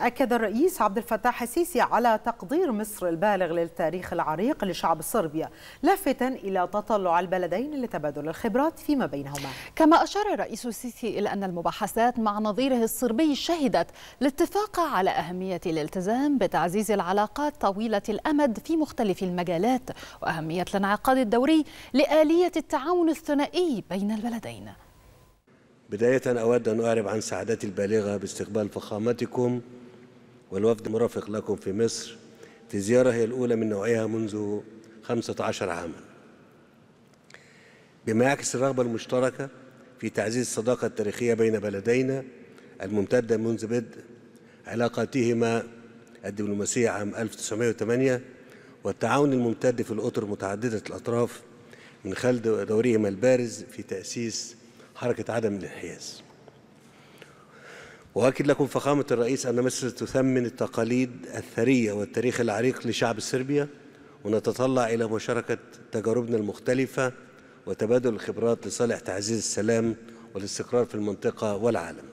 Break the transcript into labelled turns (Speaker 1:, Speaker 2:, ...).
Speaker 1: أكد الرئيس عبد الفتاح السيسي على تقدير مصر البالغ للتاريخ العريق لشعب صربيا لافتا إلى تطلع البلدين لتبادل الخبرات فيما بينهما
Speaker 2: كما أشار الرئيس السيسي إلى أن المباحثات مع نظيره الصربي شهدت الاتفاق على أهمية الالتزام بتعزيز العلاقات طويلة الأمد في مختلف المجالات وأهمية الانعقاد الدوري لآلية التعاون الثنائي بين البلدين
Speaker 3: بداية أود أن أعرب عن سعادتي البالغة باستقبال فخامتكم والوفد المرافق لكم في مصر في زيارة هي الأولى من نوعها منذ 15 عاما بما يعكس الرغبة المشتركة في تعزيز الصداقة التاريخية بين بلدينا الممتدة منذ بدء علاقاتهما الدبلوماسية عام 1908 والتعاون الممتد في الأطر متعددة الأطراف من خلال دورهما البارز في تأسيس حركة عدم الانحياز وأكد لكم فخامة الرئيس أن مصر تثمن التقاليد الثرية والتاريخ العريق لشعب صربيا ونتطلع إلى مشاركة تجاربنا المختلفة وتبادل الخبرات لصالح تعزيز السلام والاستقرار في المنطقة والعالم